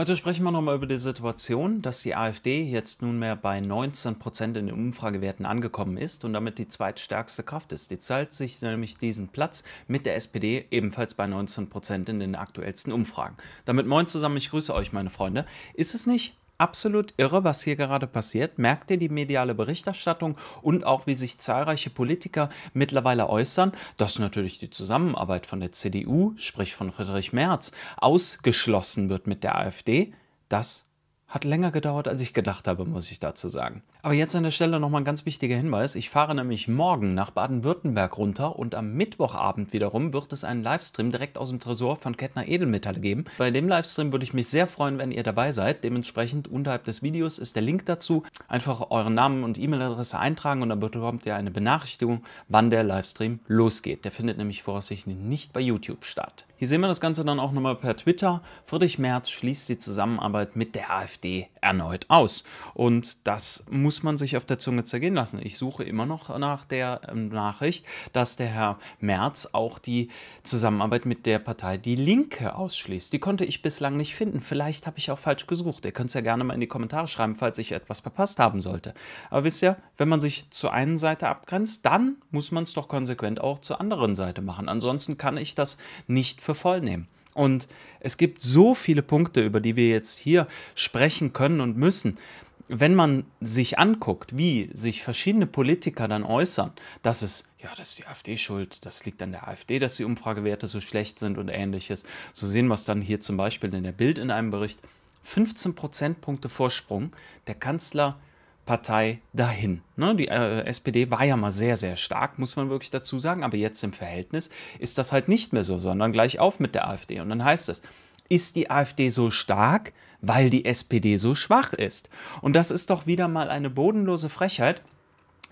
Heute sprechen wir nochmal über die Situation, dass die AfD jetzt nunmehr bei 19 Prozent in den Umfragewerten angekommen ist und damit die zweitstärkste Kraft ist. Die zahlt sich nämlich diesen Platz mit der SPD ebenfalls bei 19 Prozent in den aktuellsten Umfragen. Damit moin zusammen, ich grüße euch, meine Freunde. Ist es nicht absolut irre, was hier gerade passiert. Merkt ihr die mediale Berichterstattung und auch, wie sich zahlreiche Politiker mittlerweile äußern, dass natürlich die Zusammenarbeit von der CDU, sprich von Friedrich Merz, ausgeschlossen wird mit der AfD? Das hat länger gedauert, als ich gedacht habe, muss ich dazu sagen. Aber jetzt an der Stelle nochmal ein ganz wichtiger Hinweis. Ich fahre nämlich morgen nach Baden-Württemberg runter und am Mittwochabend wiederum wird es einen Livestream direkt aus dem Tresor von Kettner Edelmetalle geben. Bei dem Livestream würde ich mich sehr freuen, wenn ihr dabei seid. Dementsprechend unterhalb des Videos ist der Link dazu. Einfach euren Namen und E-Mail-Adresse eintragen und dann bekommt ihr eine Benachrichtigung, wann der Livestream losgeht. Der findet nämlich voraussichtlich nicht bei YouTube statt. Hier sehen wir das Ganze dann auch nochmal per Twitter. Friedrich Merz schließt die Zusammenarbeit mit der AfD erneut aus. Und das muss muss man sich auf der Zunge zergehen lassen. Ich suche immer noch nach der ähm, Nachricht, dass der Herr Merz auch die Zusammenarbeit mit der Partei Die Linke ausschließt. Die konnte ich bislang nicht finden. Vielleicht habe ich auch falsch gesucht. Ihr könnt es ja gerne mal in die Kommentare schreiben, falls ich etwas verpasst haben sollte. Aber wisst ihr, wenn man sich zur einen Seite abgrenzt, dann muss man es doch konsequent auch zur anderen Seite machen. Ansonsten kann ich das nicht für voll nehmen. Und es gibt so viele Punkte, über die wir jetzt hier sprechen können und müssen wenn man sich anguckt, wie sich verschiedene Politiker dann äußern, dass es, ja, das ist die AfD schuld, das liegt an der AfD, dass die Umfragewerte so schlecht sind und ähnliches, so sehen wir es dann hier zum Beispiel in der Bild in einem Bericht, 15 Prozentpunkte Vorsprung der Kanzlerpartei dahin. Ne, die äh, SPD war ja mal sehr, sehr stark, muss man wirklich dazu sagen, aber jetzt im Verhältnis ist das halt nicht mehr so, sondern gleich auf mit der AfD. Und dann heißt es, ist die AfD so stark, weil die SPD so schwach ist. Und das ist doch wieder mal eine bodenlose Frechheit.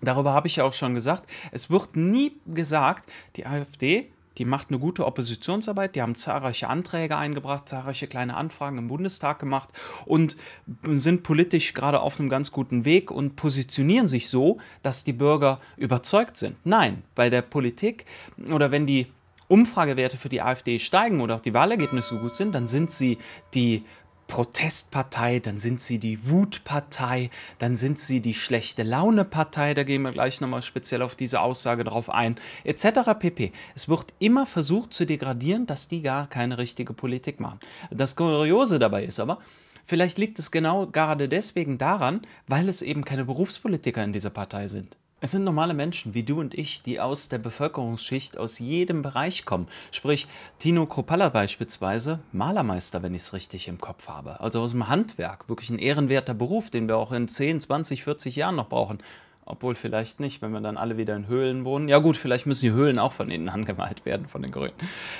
Darüber habe ich ja auch schon gesagt. Es wird nie gesagt, die AfD die macht eine gute Oppositionsarbeit, die haben zahlreiche Anträge eingebracht, zahlreiche kleine Anfragen im Bundestag gemacht und sind politisch gerade auf einem ganz guten Weg und positionieren sich so, dass die Bürger überzeugt sind. Nein, bei der Politik oder wenn die Umfragewerte für die AfD steigen oder auch die Wahlergebnisse gut sind, dann sind sie die Protestpartei, dann sind sie die Wutpartei, dann sind sie die schlechte Laune-Partei, da gehen wir gleich nochmal speziell auf diese Aussage drauf ein, etc. pp. Es wird immer versucht zu degradieren, dass die gar keine richtige Politik machen. Das Kuriose dabei ist aber, vielleicht liegt es genau gerade deswegen daran, weil es eben keine Berufspolitiker in dieser Partei sind. Es sind normale Menschen wie du und ich, die aus der Bevölkerungsschicht aus jedem Bereich kommen. Sprich, Tino Kropalla beispielsweise, Malermeister, wenn ich es richtig im Kopf habe. Also aus dem Handwerk, wirklich ein ehrenwerter Beruf, den wir auch in 10, 20, 40 Jahren noch brauchen. Obwohl vielleicht nicht, wenn wir dann alle wieder in Höhlen wohnen. Ja gut, vielleicht müssen die Höhlen auch von innen angemalt werden, von den Grünen.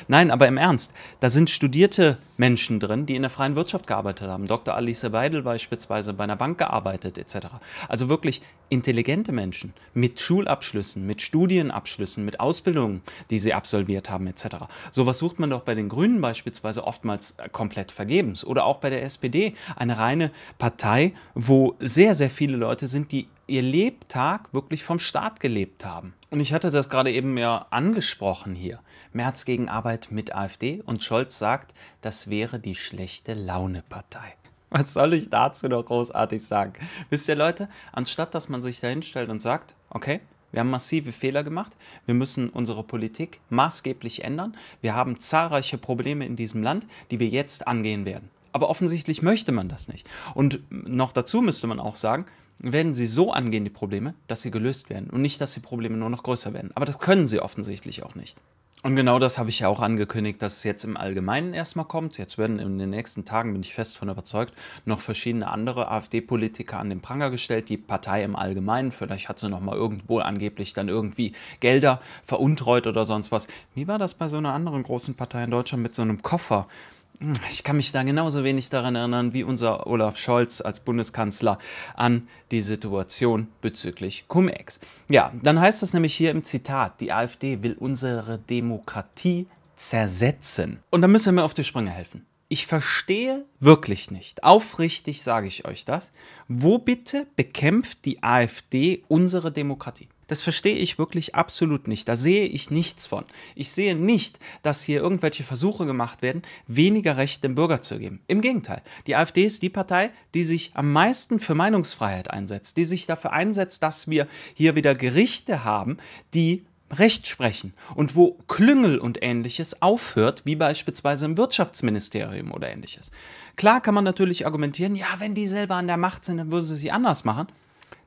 Nein, aber im Ernst, da sind studierte Menschen drin, die in der freien Wirtschaft gearbeitet haben. Dr. Alice Weidel beispielsweise bei einer Bank gearbeitet etc. Also wirklich intelligente Menschen mit Schulabschlüssen, mit Studienabschlüssen, mit Ausbildungen, die sie absolviert haben etc. Sowas sucht man doch bei den Grünen beispielsweise oftmals äh, komplett vergebens. Oder auch bei der SPD, eine reine Partei, wo sehr, sehr viele Leute sind, die ihr Lebtag wirklich vom Staat gelebt haben. Und ich hatte das gerade eben ja angesprochen hier. Merz gegen Arbeit mit AfD und Scholz sagt, das wäre die schlechte Laune-Partei. Was soll ich dazu noch großartig sagen? Wisst ihr Leute, anstatt dass man sich da hinstellt und sagt, okay, wir haben massive Fehler gemacht. Wir müssen unsere Politik maßgeblich ändern. Wir haben zahlreiche Probleme in diesem Land, die wir jetzt angehen werden aber offensichtlich möchte man das nicht. Und noch dazu müsste man auch sagen, werden sie so angehen, die Probleme, dass sie gelöst werden und nicht, dass die Probleme nur noch größer werden. Aber das können sie offensichtlich auch nicht. Und genau das habe ich ja auch angekündigt, dass es jetzt im Allgemeinen erstmal kommt. Jetzt werden in den nächsten Tagen, bin ich fest von überzeugt, noch verschiedene andere AfD-Politiker an den Pranger gestellt. Die Partei im Allgemeinen, vielleicht hat sie nochmal irgendwo angeblich dann irgendwie Gelder veruntreut oder sonst was. Wie war das bei so einer anderen großen Partei in Deutschland mit so einem Koffer? ich kann mich da genauso wenig daran erinnern wie unser Olaf Scholz als Bundeskanzler an die Situation bezüglich Cum-Ex. Ja, dann heißt es nämlich hier im Zitat, die AfD will unsere Demokratie zersetzen. Und da müssen wir auf die Sprünge helfen. Ich verstehe wirklich nicht, aufrichtig sage ich euch das, wo bitte bekämpft die AfD unsere Demokratie? Das verstehe ich wirklich absolut nicht. Da sehe ich nichts von. Ich sehe nicht, dass hier irgendwelche Versuche gemacht werden, weniger Recht dem Bürger zu geben. Im Gegenteil, die AfD ist die Partei, die sich am meisten für Meinungsfreiheit einsetzt, die sich dafür einsetzt, dass wir hier wieder Gerichte haben, die Recht sprechen und wo Klüngel und ähnliches aufhört, wie beispielsweise im Wirtschaftsministerium oder ähnliches. Klar kann man natürlich argumentieren, ja, wenn die selber an der Macht sind, dann würden sie sie anders machen.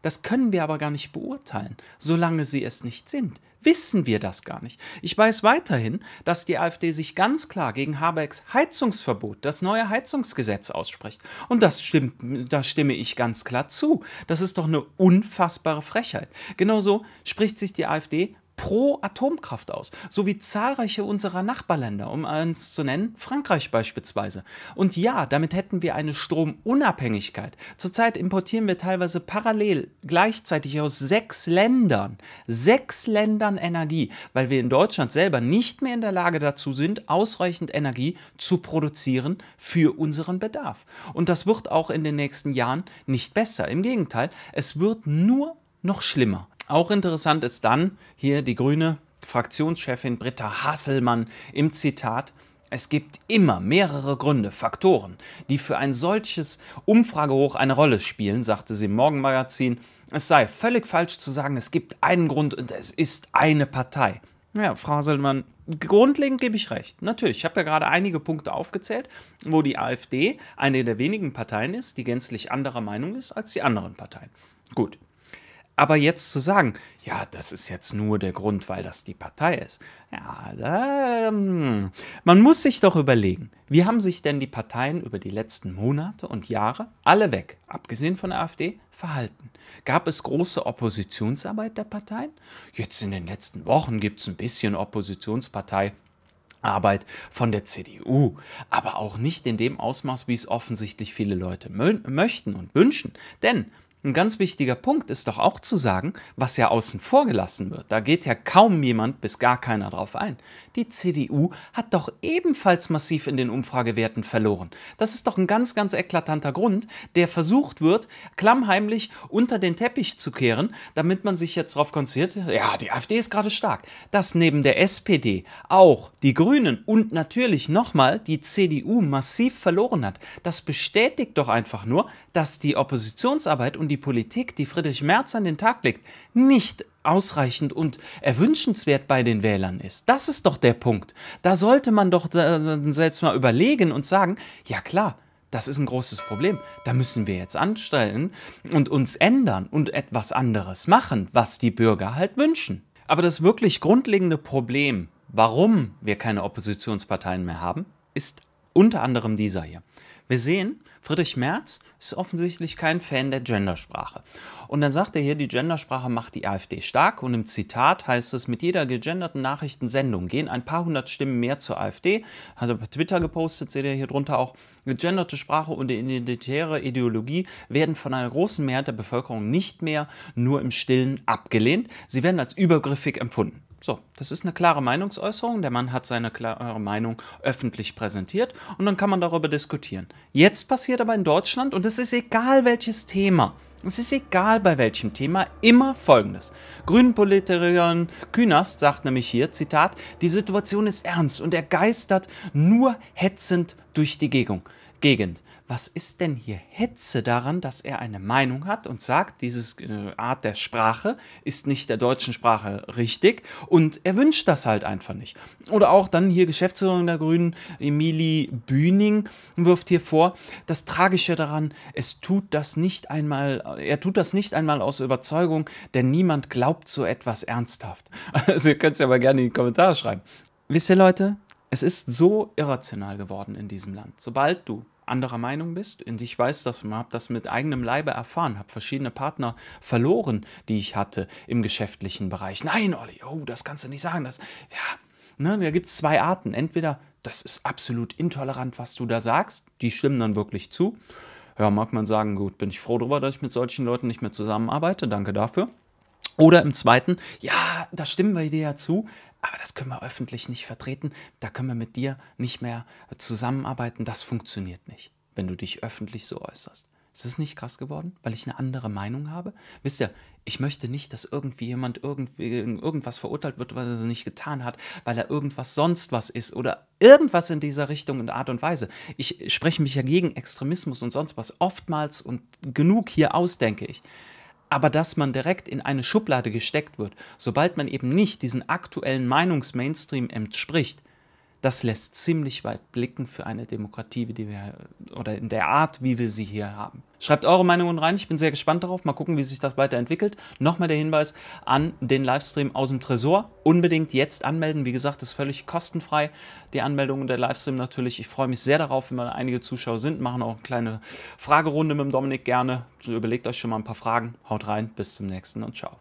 Das können wir aber gar nicht beurteilen, solange sie es nicht sind. Wissen wir das gar nicht. Ich weiß weiterhin, dass die AfD sich ganz klar gegen Habecks Heizungsverbot, das neue Heizungsgesetz ausspricht. Und das stimmt, da stimme ich ganz klar zu. Das ist doch eine unfassbare Frechheit. Genauso spricht sich die AfD pro Atomkraft aus, sowie zahlreiche unserer Nachbarländer, um eins zu nennen, Frankreich beispielsweise. Und ja, damit hätten wir eine Stromunabhängigkeit. Zurzeit importieren wir teilweise parallel gleichzeitig aus sechs Ländern, sechs Ländern Energie, weil wir in Deutschland selber nicht mehr in der Lage dazu sind, ausreichend Energie zu produzieren für unseren Bedarf. Und das wird auch in den nächsten Jahren nicht besser. Im Gegenteil, es wird nur noch schlimmer. Auch interessant ist dann hier die grüne Fraktionschefin Britta Hasselmann im Zitat es gibt immer mehrere Gründe, Faktoren, die für ein solches Umfragehoch eine Rolle spielen, sagte sie im Morgenmagazin. Es sei völlig falsch zu sagen, es gibt einen Grund und es ist eine Partei. Ja, Frau Hasselmann, grundlegend gebe ich recht. Natürlich, ich habe ja gerade einige Punkte aufgezählt, wo die AfD eine der wenigen Parteien ist, die gänzlich anderer Meinung ist als die anderen Parteien. Gut, aber jetzt zu sagen, ja, das ist jetzt nur der Grund, weil das die Partei ist. Ja, da, ähm, man muss sich doch überlegen, wie haben sich denn die Parteien über die letzten Monate und Jahre, alle weg, abgesehen von der AfD, verhalten? Gab es große Oppositionsarbeit der Parteien? Jetzt in den letzten Wochen gibt es ein bisschen Oppositionspartei. Arbeit von der CDU, aber auch nicht in dem Ausmaß, wie es offensichtlich viele Leute möchten und wünschen. Denn ein ganz wichtiger Punkt ist doch auch zu sagen, was ja außen vor gelassen wird. Da geht ja kaum jemand bis gar keiner drauf ein. Die CDU hat doch ebenfalls massiv in den Umfragewerten verloren. Das ist doch ein ganz, ganz eklatanter Grund, der versucht wird, klammheimlich unter den Teppich zu kehren, damit man sich jetzt darauf konzentriert, ja, die AfD ist gerade stark. Dass neben der SPD auch die Grünen und natürlich nochmal die CDU massiv verloren hat, das bestätigt doch einfach nur, dass die Oppositionsarbeit und die Politik, die Friedrich Merz an den Tag legt, nicht ausreichend und erwünschenswert bei den Wählern ist. Das ist doch der Punkt. Da sollte man doch äh, selbst mal überlegen und sagen, ja klar, das ist ein großes Problem. Da müssen wir jetzt anstellen und uns ändern und etwas anderes machen, was die Bürger halt wünschen. Aber das wirklich grundlegende Problem, warum wir keine Oppositionsparteien mehr haben, ist unter anderem dieser hier. Wir sehen, Friedrich Merz ist offensichtlich kein Fan der Gendersprache. Und dann sagt er hier, die Gendersprache macht die AfD stark. Und im Zitat heißt es, mit jeder gegenderten Nachrichtensendung gehen ein paar hundert Stimmen mehr zur AfD. Hat er bei Twitter gepostet, seht ihr hier drunter auch. Gegenderte Sprache und die identitäre Ideologie werden von einer großen Mehrheit der Bevölkerung nicht mehr nur im Stillen abgelehnt. Sie werden als übergriffig empfunden. So, das ist eine klare Meinungsäußerung. Der Mann hat seine klare äh, Meinung öffentlich präsentiert und dann kann man darüber diskutieren. Jetzt passiert aber in Deutschland, und es ist egal welches Thema, es ist egal bei welchem Thema, immer folgendes. Grünpolitikerin Künast sagt nämlich hier, Zitat, die Situation ist ernst und er geistert nur hetzend durch die Gegend. Gegend. Was ist denn hier Hetze daran, dass er eine Meinung hat und sagt, diese äh, Art der Sprache ist nicht der deutschen Sprache richtig und er wünscht das halt einfach nicht. Oder auch dann hier Geschäftsführerin der Grünen, Emilie Bühning, wirft hier vor, das Tragische daran, es tut das nicht einmal, er tut das nicht einmal aus Überzeugung, denn niemand glaubt so etwas ernsthaft. Also ihr könnt es ja mal gerne in die Kommentare schreiben. Wisst ihr Leute, es ist so irrational geworden in diesem Land. Sobald du anderer Meinung bist, und ich weiß das, man habe das mit eigenem Leibe erfahren, habe verschiedene Partner verloren, die ich hatte im geschäftlichen Bereich. Nein, Olli, oh, das kannst du nicht sagen. Das, ja, ne, da gibt es zwei Arten. Entweder das ist absolut intolerant, was du da sagst, die stimmen dann wirklich zu. Ja, mag man sagen, gut, bin ich froh darüber, dass ich mit solchen Leuten nicht mehr zusammenarbeite, danke dafür. Oder im zweiten, ja, da stimmen wir dir ja zu, aber das können wir öffentlich nicht vertreten, da können wir mit dir nicht mehr äh, zusammenarbeiten, das funktioniert nicht, wenn du dich öffentlich so äußerst. Ist es nicht krass geworden, weil ich eine andere Meinung habe? Wisst ihr, ich möchte nicht, dass irgendwie jemand irgendwie irgendwas verurteilt wird, was er nicht getan hat, weil er irgendwas sonst was ist oder irgendwas in dieser Richtung und Art und Weise. Ich spreche mich ja gegen Extremismus und sonst was oftmals und genug hier aus, denke ich aber dass man direkt in eine Schublade gesteckt wird, sobald man eben nicht diesen aktuellen Meinungsmainstream entspricht, das lässt ziemlich weit blicken für eine Demokratie, wie die wir oder in der Art, wie wir sie hier haben. Schreibt eure Meinungen rein, ich bin sehr gespannt darauf. Mal gucken, wie sich das weiterentwickelt. Nochmal der Hinweis an den Livestream aus dem Tresor. Unbedingt jetzt anmelden. Wie gesagt, ist völlig kostenfrei. Die Anmeldung und der Livestream natürlich. Ich freue mich sehr darauf, wenn mal einige Zuschauer sind. Machen auch eine kleine Fragerunde mit dem Dominik gerne. Überlegt euch schon mal ein paar Fragen. Haut rein, bis zum nächsten und ciao.